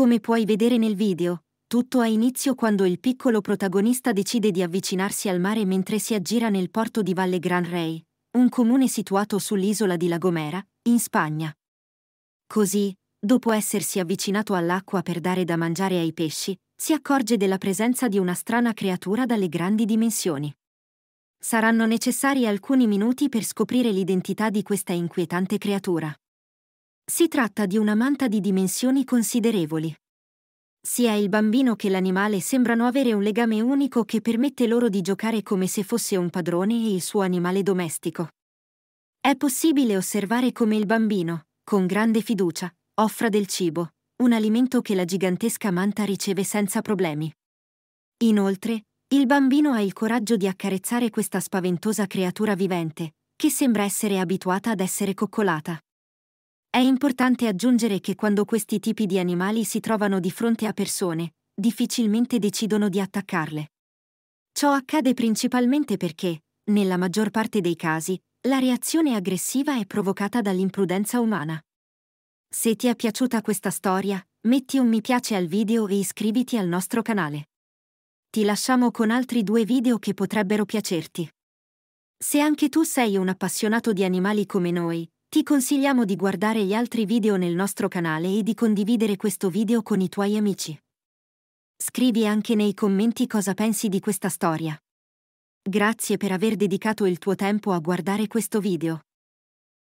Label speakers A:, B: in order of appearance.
A: Come puoi vedere nel video, tutto ha inizio quando il piccolo protagonista decide di avvicinarsi al mare mentre si aggira nel porto di Valle Gran Rey, un comune situato sull'isola di La Gomera, in Spagna. Così, dopo essersi avvicinato all'acqua per dare da mangiare ai pesci, si accorge della presenza di una strana creatura dalle grandi dimensioni. Saranno necessari alcuni minuti per scoprire l'identità di questa inquietante creatura. Si tratta di una manta di dimensioni considerevoli. Sia il bambino che l'animale sembrano avere un legame unico che permette loro di giocare come se fosse un padrone e il suo animale domestico. È possibile osservare come il bambino, con grande fiducia, offra del cibo, un alimento che la gigantesca manta riceve senza problemi. Inoltre, il bambino ha il coraggio di accarezzare questa spaventosa creatura vivente, che sembra essere abituata ad essere coccolata. È importante aggiungere che quando questi tipi di animali si trovano di fronte a persone, difficilmente decidono di attaccarle. Ciò accade principalmente perché, nella maggior parte dei casi, la reazione aggressiva è provocata dall'imprudenza umana. Se ti è piaciuta questa storia, metti un mi piace al video e iscriviti al nostro canale. Ti lasciamo con altri due video che potrebbero piacerti. Se anche tu sei un appassionato di animali come noi, ti consigliamo di guardare gli altri video nel nostro canale e di condividere questo video con i tuoi amici. Scrivi anche nei commenti cosa pensi di questa storia. Grazie per aver dedicato il tuo tempo a guardare questo video.